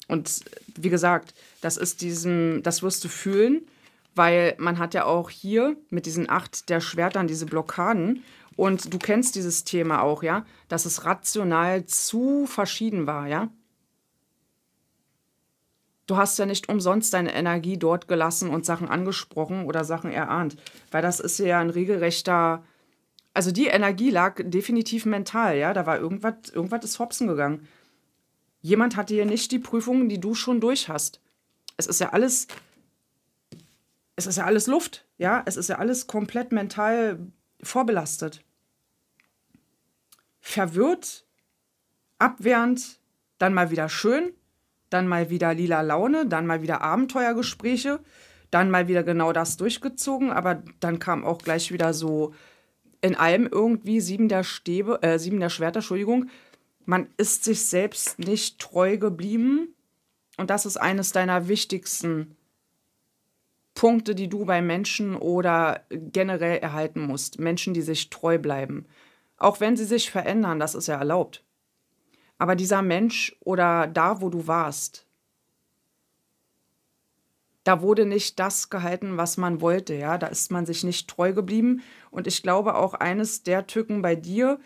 Und wie gesagt, das ist diesem, das wirst du fühlen, weil man hat ja auch hier mit diesen acht der Schwertern diese Blockaden und du kennst dieses Thema auch, ja, dass es rational zu verschieden war, ja. Du hast ja nicht umsonst deine Energie dort gelassen und Sachen angesprochen oder Sachen erahnt, weil das ist ja ein regelrechter, also die Energie lag definitiv mental, ja, da war irgendwas, irgendwas ist hopsen gegangen. Jemand hatte hier nicht die Prüfungen, die du schon durch hast. Es ist ja alles, es ist ja alles Luft, ja, es ist ja alles komplett mental vorbelastet verwirrt, abwehrend, dann mal wieder schön, dann mal wieder lila Laune, dann mal wieder Abenteuergespräche, dann mal wieder genau das durchgezogen, aber dann kam auch gleich wieder so in allem irgendwie sieben der Stäbe, äh, sieben der Schwerter, Entschuldigung. Man ist sich selbst nicht treu geblieben. Und das ist eines deiner wichtigsten Punkte, die du bei Menschen oder generell erhalten musst. Menschen, die sich treu bleiben. Auch wenn sie sich verändern, das ist ja erlaubt. Aber dieser Mensch oder da, wo du warst, da wurde nicht das gehalten, was man wollte. Ja, da ist man sich nicht treu geblieben. Und ich glaube auch eines der Tücken bei dir,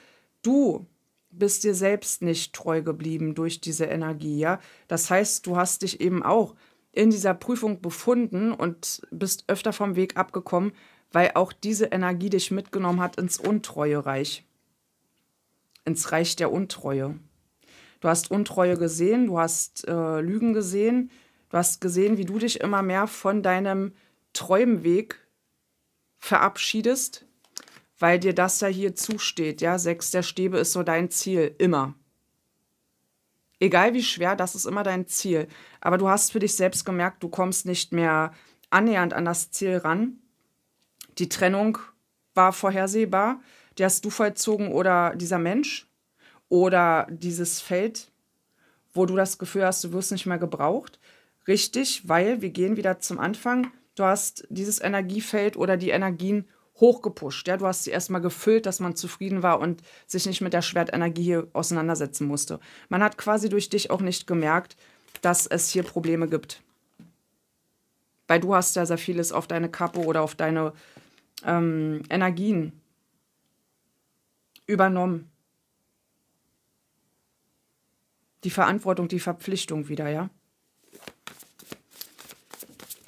du bist dir selbst nicht treu geblieben durch diese Energie. Ja, das heißt, du hast dich eben auch in dieser Prüfung befunden und bist öfter vom Weg abgekommen, weil auch diese Energie dich mitgenommen hat ins Untreue Reich ins Reich der Untreue. Du hast Untreue gesehen, du hast äh, Lügen gesehen, du hast gesehen, wie du dich immer mehr von deinem Träumweg verabschiedest, weil dir das ja hier zusteht. Ja, sechs der Stäbe ist so dein Ziel, immer. Egal wie schwer, das ist immer dein Ziel. Aber du hast für dich selbst gemerkt, du kommst nicht mehr annähernd an das Ziel ran. Die Trennung war vorhersehbar die hast du vollzogen oder dieser Mensch oder dieses Feld, wo du das Gefühl hast, du wirst nicht mehr gebraucht. Richtig, weil wir gehen wieder zum Anfang. Du hast dieses Energiefeld oder die Energien hochgepusht. Ja? Du hast sie erstmal gefüllt, dass man zufrieden war und sich nicht mit der Schwertenergie hier auseinandersetzen musste. Man hat quasi durch dich auch nicht gemerkt, dass es hier Probleme gibt. Weil du hast ja sehr vieles auf deine Kappe oder auf deine ähm, Energien übernommen. Die Verantwortung, die Verpflichtung wieder, ja?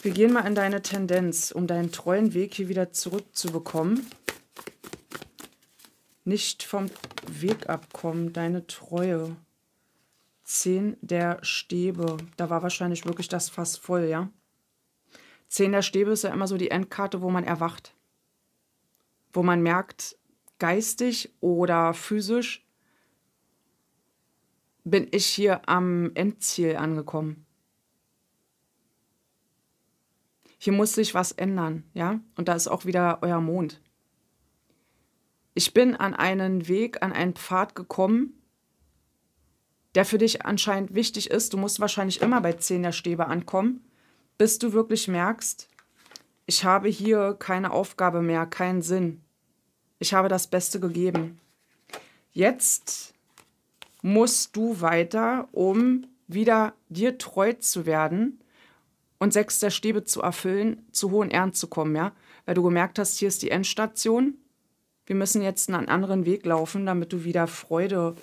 Wir gehen mal in deine Tendenz, um deinen treuen Weg hier wieder zurückzubekommen. Nicht vom Weg abkommen, deine Treue. Zehn der Stäbe. Da war wahrscheinlich wirklich das Fass voll, ja? Zehn der Stäbe ist ja immer so die Endkarte, wo man erwacht. Wo man merkt, geistig oder physisch bin ich hier am Endziel angekommen. Hier muss sich was ändern, ja? Und da ist auch wieder euer Mond. Ich bin an einen Weg, an einen Pfad gekommen, der für dich anscheinend wichtig ist. Du musst wahrscheinlich immer bei 10 der Stäbe ankommen, bis du wirklich merkst, ich habe hier keine Aufgabe mehr, keinen Sinn ich habe das Beste gegeben. Jetzt musst du weiter, um wieder dir treu zu werden und sechs der Stäbe zu erfüllen, zu hohen Ehren zu kommen, ja? Weil du gemerkt hast, hier ist die Endstation. Wir müssen jetzt einen anderen Weg laufen, damit du wieder Freude,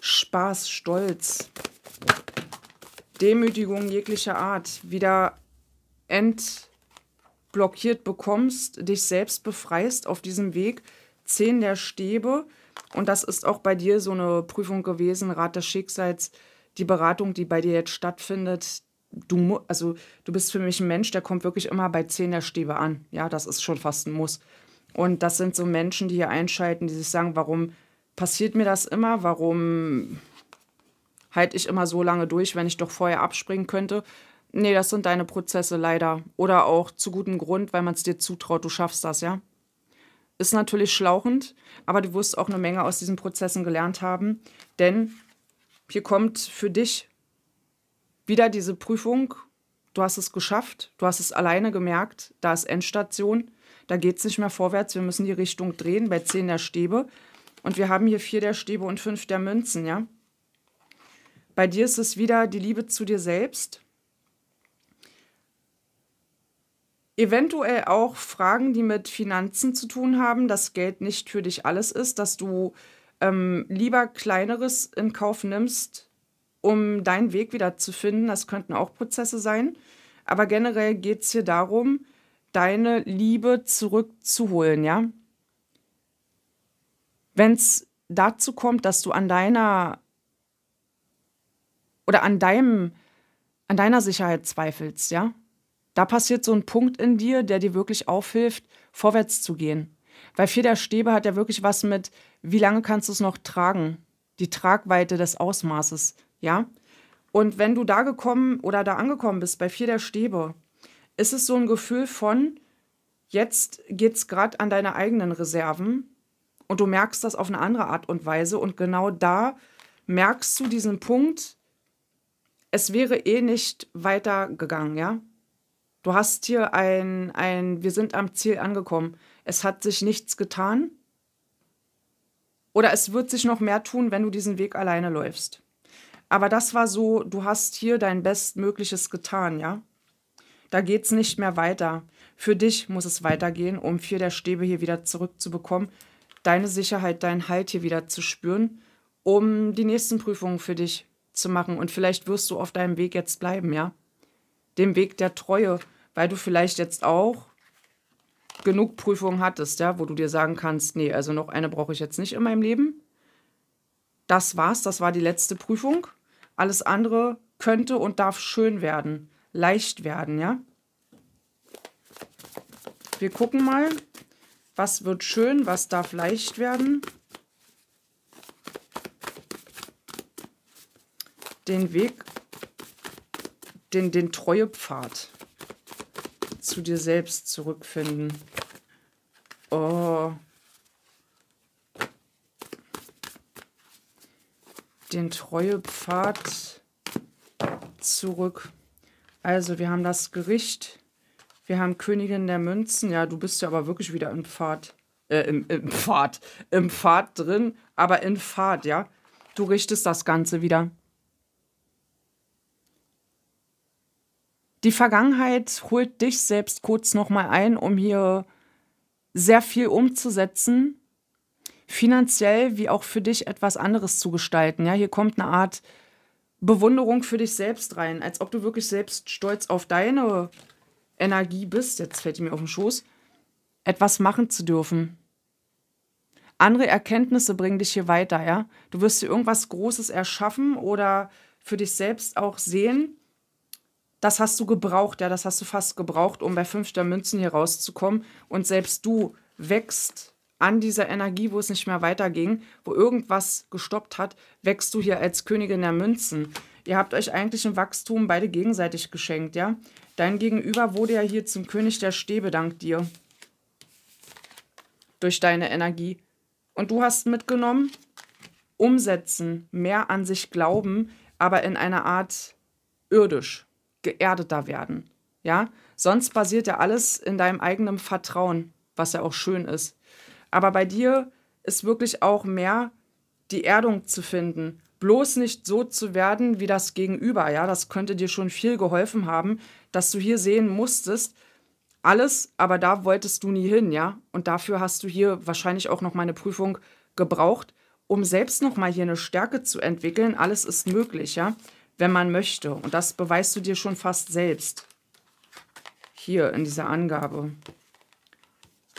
Spaß, Stolz, Demütigung jeglicher Art wieder ent blockiert bekommst, dich selbst befreist auf diesem Weg. Zehn der Stäbe. Und das ist auch bei dir so eine Prüfung gewesen, Rat des Schicksals, die Beratung, die bei dir jetzt stattfindet. Du, also, du bist für mich ein Mensch, der kommt wirklich immer bei zehn der Stäbe an. Ja, das ist schon fast ein Muss. Und das sind so Menschen, die hier einschalten, die sich sagen, warum passiert mir das immer? Warum halte ich immer so lange durch, wenn ich doch vorher abspringen könnte? Nee, das sind deine Prozesse leider. Oder auch zu gutem Grund, weil man es dir zutraut, du schaffst das, ja? Ist natürlich schlauchend, aber du wirst auch eine Menge aus diesen Prozessen gelernt haben, denn hier kommt für dich wieder diese Prüfung. Du hast es geschafft, du hast es alleine gemerkt, da ist Endstation, da geht es nicht mehr vorwärts, wir müssen die Richtung drehen bei 10 der Stäbe. Und wir haben hier 4 der Stäbe und 5 der Münzen, ja? Bei dir ist es wieder die Liebe zu dir selbst eventuell auch Fragen, die mit Finanzen zu tun haben, dass Geld nicht für dich alles ist, dass du ähm, lieber Kleineres in Kauf nimmst, um deinen Weg wieder zu finden. Das könnten auch Prozesse sein. Aber generell geht es hier darum, deine Liebe zurückzuholen, ja? Wenn es dazu kommt, dass du an deiner oder an deinem, an deiner Sicherheit zweifelst, ja? da passiert so ein Punkt in dir, der dir wirklich aufhilft, vorwärts zu gehen. Weil vier der Stäbe hat ja wirklich was mit, wie lange kannst du es noch tragen? Die Tragweite des Ausmaßes, ja? Und wenn du da gekommen oder da angekommen bist, bei vier der Stäbe, ist es so ein Gefühl von, jetzt geht es gerade an deine eigenen Reserven und du merkst das auf eine andere Art und Weise und genau da merkst du diesen Punkt, es wäre eh nicht weitergegangen, ja? du hast hier ein, ein, wir sind am Ziel angekommen. Es hat sich nichts getan. Oder es wird sich noch mehr tun, wenn du diesen Weg alleine läufst. Aber das war so, du hast hier dein Bestmögliches getan, ja? Da geht es nicht mehr weiter. Für dich muss es weitergehen, um vier der Stäbe hier wieder zurückzubekommen, deine Sicherheit, deinen Halt hier wieder zu spüren, um die nächsten Prüfungen für dich zu machen. Und vielleicht wirst du auf deinem Weg jetzt bleiben, ja? Dem Weg der Treue, weil du vielleicht jetzt auch genug Prüfungen hattest, ja, wo du dir sagen kannst, nee, also noch eine brauche ich jetzt nicht in meinem Leben. Das war's, das war die letzte Prüfung. Alles andere könnte und darf schön werden, leicht werden, ja. Wir gucken mal, was wird schön, was darf leicht werden. Den Weg, den, den Treuepfad zu dir selbst zurückfinden. Oh. Den Treuepfad zurück. Also, wir haben das Gericht. Wir haben Königin der Münzen. Ja, du bist ja aber wirklich wieder im Pfad. Äh, im, im Pfad. Im Pfad drin, aber in Pfad, ja. Du richtest das Ganze wieder. die Vergangenheit holt dich selbst kurz nochmal ein, um hier sehr viel umzusetzen, finanziell wie auch für dich etwas anderes zu gestalten. Ja, hier kommt eine Art Bewunderung für dich selbst rein, als ob du wirklich selbst stolz auf deine Energie bist, jetzt fällt die mir auf den Schoß, etwas machen zu dürfen. Andere Erkenntnisse bringen dich hier weiter, ja? Du wirst hier irgendwas Großes erschaffen oder für dich selbst auch sehen, das hast du gebraucht, ja, das hast du fast gebraucht, um bei fünf der Münzen hier rauszukommen. Und selbst du wächst an dieser Energie, wo es nicht mehr weiterging, wo irgendwas gestoppt hat, wächst du hier als Königin der Münzen. Ihr habt euch eigentlich im Wachstum beide gegenseitig geschenkt, ja? Dein Gegenüber wurde ja hier zum König der Stäbe dank dir. Durch deine Energie. Und du hast mitgenommen, umsetzen, mehr an sich glauben, aber in einer Art irdisch geerdeter werden. Ja, sonst basiert ja alles in deinem eigenen Vertrauen, was ja auch schön ist. Aber bei dir ist wirklich auch mehr die Erdung zu finden. Bloß nicht so zu werden wie das Gegenüber. Ja, das könnte dir schon viel geholfen haben, dass du hier sehen musstest, alles, aber da wolltest du nie hin, ja. Und dafür hast du hier wahrscheinlich auch noch mal eine Prüfung gebraucht, um selbst noch mal hier eine Stärke zu entwickeln. Alles ist möglich, ja wenn man möchte. Und das beweist du dir schon fast selbst. Hier in dieser Angabe.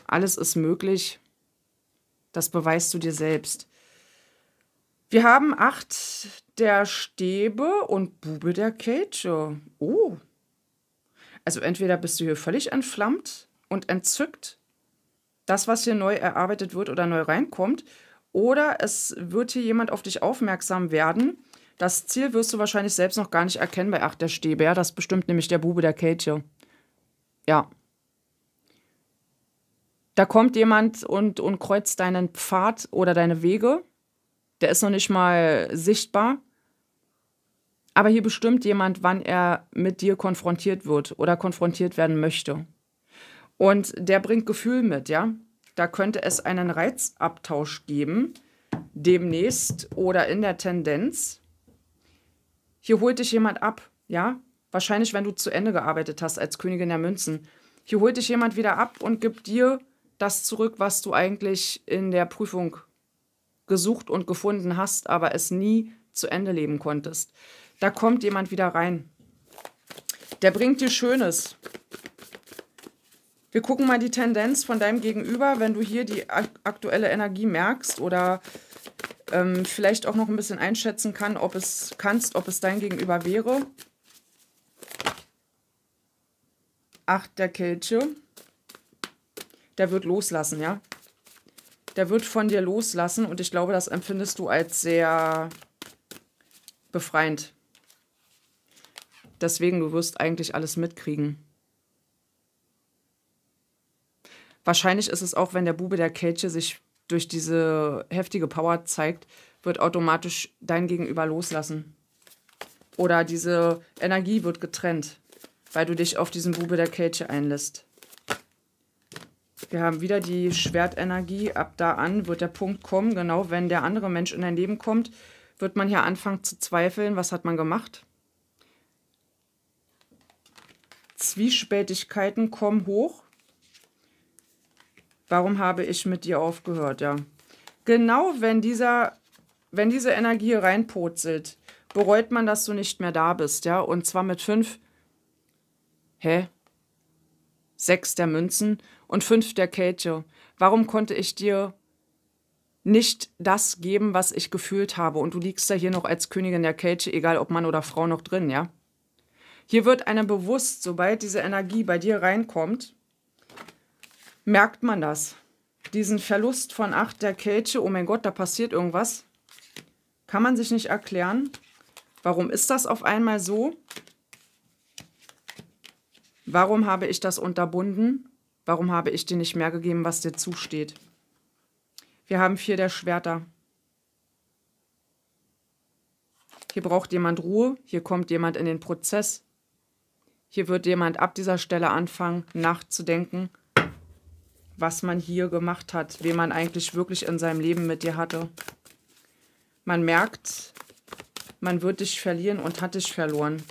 Alles ist möglich. Das beweist du dir selbst. Wir haben acht der Stäbe und Bube der Kelche. Oh. Also entweder bist du hier völlig entflammt und entzückt, das, was hier neu erarbeitet wird oder neu reinkommt, oder es wird hier jemand auf dich aufmerksam werden, das Ziel wirst du wahrscheinlich selbst noch gar nicht erkennen bei Acht der Stäbe. das bestimmt nämlich der Bube der Kälte. Ja. Da kommt jemand und, und kreuzt deinen Pfad oder deine Wege. Der ist noch nicht mal sichtbar. Aber hier bestimmt jemand, wann er mit dir konfrontiert wird oder konfrontiert werden möchte. Und der bringt Gefühl mit, ja. Da könnte es einen Reizabtausch geben, demnächst oder in der Tendenz. Hier holt dich jemand ab, ja? Wahrscheinlich, wenn du zu Ende gearbeitet hast als Königin der Münzen. Hier holt dich jemand wieder ab und gibt dir das zurück, was du eigentlich in der Prüfung gesucht und gefunden hast, aber es nie zu Ende leben konntest. Da kommt jemand wieder rein. Der bringt dir Schönes. Wir gucken mal die Tendenz von deinem Gegenüber, wenn du hier die aktuelle Energie merkst oder ähm, vielleicht auch noch ein bisschen einschätzen kann, ob es kannst, ob es dein Gegenüber wäre. Acht der Kelche. Der wird loslassen, ja. Der wird von dir loslassen und ich glaube, das empfindest du als sehr befreiend. Deswegen, du wirst eigentlich alles mitkriegen. Wahrscheinlich ist es auch, wenn der Bube der Kelche sich durch diese heftige Power zeigt, wird automatisch dein Gegenüber loslassen. Oder diese Energie wird getrennt, weil du dich auf diesen Bube der Kelche einlässt. Wir haben wieder die Schwertenergie. Ab da an wird der Punkt kommen, genau wenn der andere Mensch in dein Leben kommt, wird man hier anfangen zu zweifeln, was hat man gemacht. Zwiespältigkeiten kommen hoch, Warum habe ich mit dir aufgehört? Ja. Genau wenn, dieser, wenn diese Energie reinpurzelt, bereut man, dass du nicht mehr da bist. Ja. Und zwar mit fünf, hä? Sechs der Münzen und fünf der Kälte. Warum konnte ich dir nicht das geben, was ich gefühlt habe. Und du liegst da hier noch als Königin der Kälte, egal ob Mann oder Frau noch drin, ja? Hier wird einem bewusst, sobald diese Energie bei dir reinkommt, merkt man das. Diesen Verlust von acht der Kälte, oh mein Gott, da passiert irgendwas, kann man sich nicht erklären. Warum ist das auf einmal so? Warum habe ich das unterbunden? Warum habe ich dir nicht mehr gegeben, was dir zusteht? Wir haben vier der Schwerter. Hier braucht jemand Ruhe, hier kommt jemand in den Prozess. Hier wird jemand ab dieser Stelle anfangen, nachzudenken was man hier gemacht hat, wen man eigentlich wirklich in seinem Leben mit dir hatte. Man merkt, man wird dich verlieren und hat dich verloren.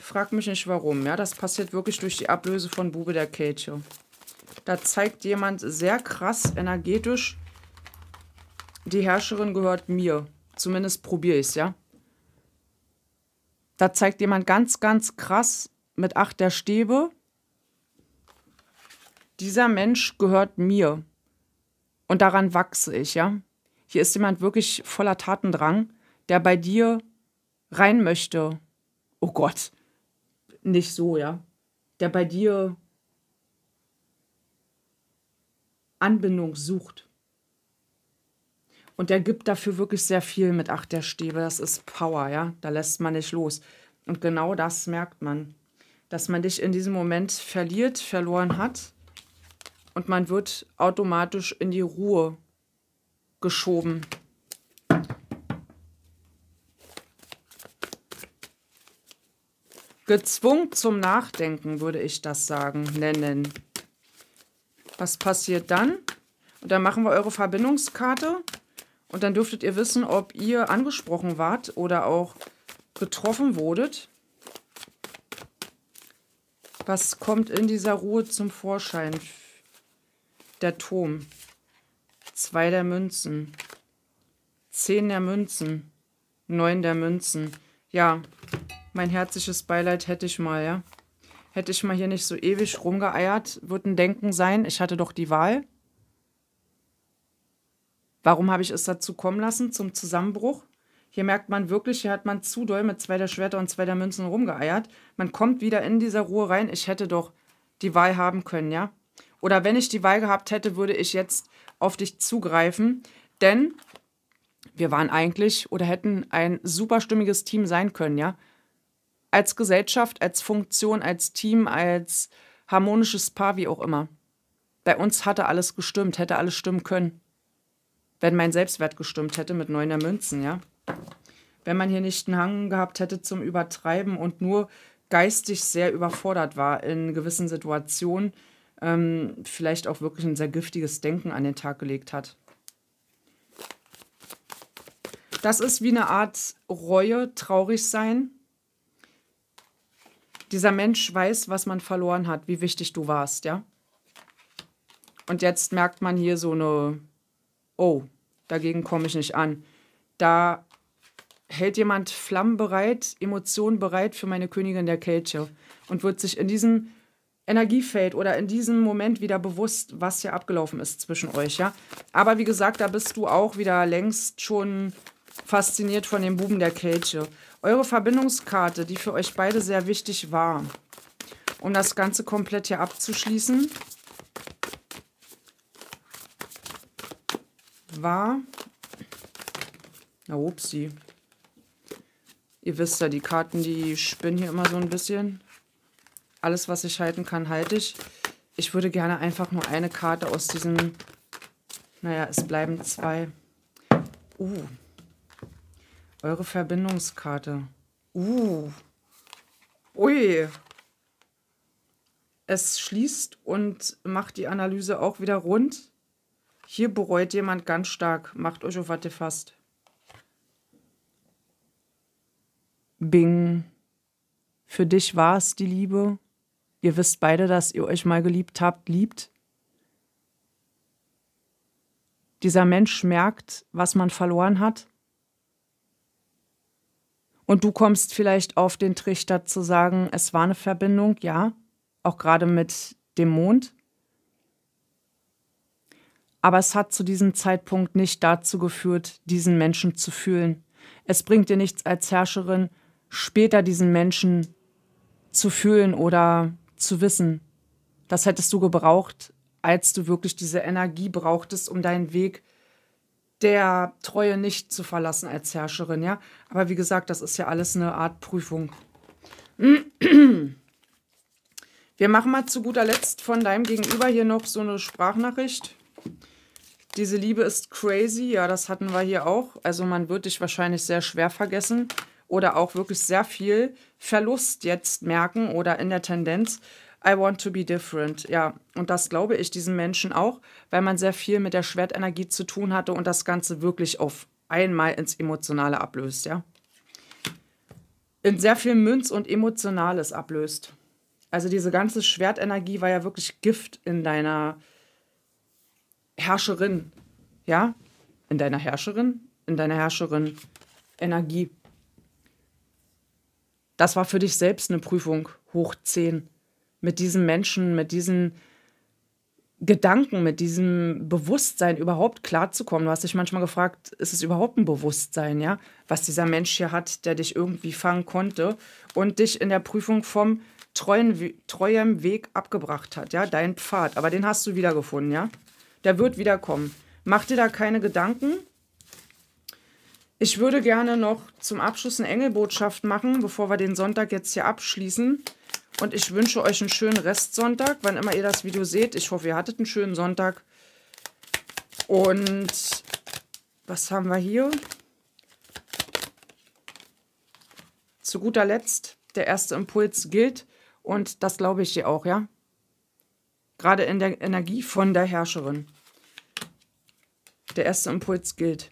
Frag mich nicht warum, ja, das passiert wirklich durch die Ablöse von Bube der Kelche. Da zeigt jemand sehr krass energetisch, die Herrscherin gehört mir. Zumindest probiere ich es, ja. Da zeigt jemand ganz, ganz krass mit acht der Stäbe dieser Mensch gehört mir und daran wachse ich, ja. Hier ist jemand wirklich voller Tatendrang, der bei dir rein möchte. Oh Gott, nicht so, ja. Der bei dir Anbindung sucht. Und der gibt dafür wirklich sehr viel mit Acht der Stäbe. Das ist Power, ja. Da lässt man nicht los. Und genau das merkt man, dass man dich in diesem Moment verliert, verloren hat und man wird automatisch in die Ruhe geschoben. Gezwungen zum Nachdenken würde ich das sagen, nennen. Was passiert dann? Und dann machen wir eure Verbindungskarte und dann dürftet ihr wissen, ob ihr angesprochen wart oder auch getroffen wurdet. Was kommt in dieser Ruhe zum Vorschein der Turm, zwei der Münzen, zehn der Münzen, neun der Münzen. Ja, mein herzliches Beileid hätte ich mal, ja. Hätte ich mal hier nicht so ewig rumgeeiert, würde ein Denken sein, ich hatte doch die Wahl. Warum habe ich es dazu kommen lassen, zum Zusammenbruch? Hier merkt man wirklich, hier hat man zu doll mit zwei der Schwerter und zwei der Münzen rumgeeiert. Man kommt wieder in dieser Ruhe rein. Ich hätte doch die Wahl haben können, ja? Oder wenn ich die Wahl gehabt hätte, würde ich jetzt auf dich zugreifen. Denn wir waren eigentlich oder hätten ein superstimmiges Team sein können, ja. Als Gesellschaft, als Funktion, als Team, als harmonisches Paar, wie auch immer. Bei uns hatte alles gestimmt, hätte alles stimmen können. Wenn mein Selbstwert gestimmt hätte mit neuner Münzen, ja. Wenn man hier nicht einen Hang gehabt hätte zum Übertreiben und nur geistig sehr überfordert war in gewissen Situationen, ähm, vielleicht auch wirklich ein sehr giftiges Denken an den Tag gelegt hat. Das ist wie eine Art Reue, traurig sein. Dieser Mensch weiß, was man verloren hat, wie wichtig du warst, ja? Und jetzt merkt man hier so eine, oh, dagegen komme ich nicht an. Da hält jemand Flammen bereit, Emotionen bereit für meine Königin der Kälte und wird sich in diesem Energiefeld oder in diesem Moment wieder bewusst, was hier abgelaufen ist zwischen euch, ja. Aber wie gesagt, da bist du auch wieder längst schon fasziniert von dem Buben der Kelche. Eure Verbindungskarte, die für euch beide sehr wichtig war, um das Ganze komplett hier abzuschließen, war... Na, upsie. Ihr wisst ja, die Karten, die spinnen hier immer so ein bisschen. Alles, was ich halten kann, halte ich. Ich würde gerne einfach nur eine Karte aus diesem... Naja, es bleiben zwei. Uh. Eure Verbindungskarte. Uh. Ui. Es schließt und macht die Analyse auch wieder rund. Hier bereut jemand ganz stark. Macht euch auf Watte fast. Bing. Für dich war es die Liebe. Ihr wisst beide, dass ihr euch mal geliebt habt, liebt. Dieser Mensch merkt, was man verloren hat. Und du kommst vielleicht auf den Trichter zu sagen, es war eine Verbindung, ja, auch gerade mit dem Mond. Aber es hat zu diesem Zeitpunkt nicht dazu geführt, diesen Menschen zu fühlen. Es bringt dir nichts als Herrscherin, später diesen Menschen zu fühlen oder zu wissen. Das hättest du gebraucht, als du wirklich diese Energie brauchtest, um deinen Weg der Treue nicht zu verlassen als Herrscherin, ja. Aber wie gesagt, das ist ja alles eine Art Prüfung. Wir machen mal zu guter Letzt von deinem Gegenüber hier noch so eine Sprachnachricht. Diese Liebe ist crazy, ja, das hatten wir hier auch. Also man wird dich wahrscheinlich sehr schwer vergessen oder auch wirklich sehr viel Verlust jetzt merken oder in der Tendenz, I want to be different. Ja, und das glaube ich diesen Menschen auch, weil man sehr viel mit der Schwertenergie zu tun hatte und das Ganze wirklich auf einmal ins Emotionale ablöst, ja. In sehr viel Münz und Emotionales ablöst. Also diese ganze Schwertenergie war ja wirklich Gift in deiner Herrscherin, ja, in deiner Herrscherin, in deiner Herrscherin Energie das war für dich selbst eine Prüfung hoch zehn. Mit diesen Menschen, mit diesen Gedanken, mit diesem Bewusstsein überhaupt klarzukommen. Du hast dich manchmal gefragt, ist es überhaupt ein Bewusstsein, ja, was dieser Mensch hier hat, der dich irgendwie fangen konnte und dich in der Prüfung vom treuen, treuem Weg abgebracht hat, ja, dein Pfad. Aber den hast du wiedergefunden, ja. Der wird wiederkommen. Mach dir da keine Gedanken, ich würde gerne noch zum Abschluss eine Engelbotschaft machen, bevor wir den Sonntag jetzt hier abschließen. Und ich wünsche euch einen schönen Restsonntag, wann immer ihr das Video seht. Ich hoffe, ihr hattet einen schönen Sonntag. Und was haben wir hier? Zu guter Letzt, der erste Impuls gilt. Und das glaube ich dir auch, ja? Gerade in der Energie von der Herrscherin. Der erste Impuls gilt.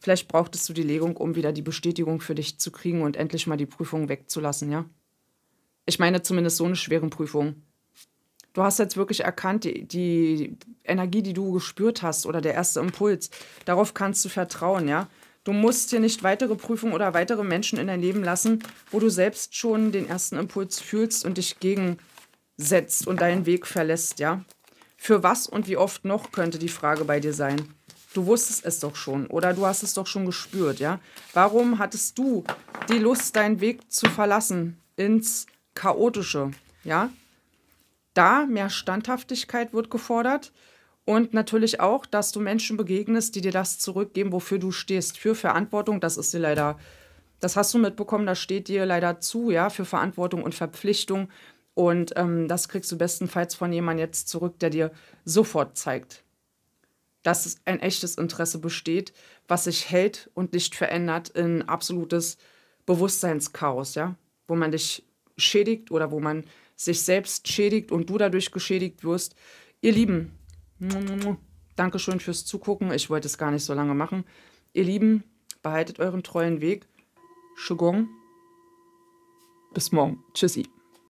Vielleicht brauchtest du die Legung, um wieder die Bestätigung für dich zu kriegen und endlich mal die Prüfung wegzulassen, ja? Ich meine zumindest so eine schwere Prüfung. Du hast jetzt wirklich erkannt, die, die Energie, die du gespürt hast oder der erste Impuls, darauf kannst du vertrauen, ja? Du musst dir nicht weitere Prüfungen oder weitere Menschen in dein Leben lassen, wo du selbst schon den ersten Impuls fühlst und dich gegensetzt und deinen Weg verlässt, ja? Für was und wie oft noch könnte die Frage bei dir sein? Du wusstest es doch schon oder du hast es doch schon gespürt, ja? Warum hattest du die Lust, deinen Weg zu verlassen ins Chaotische, ja? Da mehr Standhaftigkeit wird gefordert und natürlich auch, dass du Menschen begegnest, die dir das zurückgeben, wofür du stehst. Für Verantwortung, das ist dir leider, das hast du mitbekommen, das steht dir leider zu, ja, für Verantwortung und Verpflichtung. Und ähm, das kriegst du bestenfalls von jemandem jetzt zurück, der dir sofort zeigt, dass ein echtes Interesse besteht, was sich hält und nicht verändert in absolutes Bewusstseinschaos, ja, wo man dich schädigt oder wo man sich selbst schädigt und du dadurch geschädigt wirst. Ihr Lieben, Dankeschön fürs Zugucken. Ich wollte es gar nicht so lange machen. Ihr Lieben, behaltet euren treuen Weg. Shugong. Bis morgen. Tschüssi.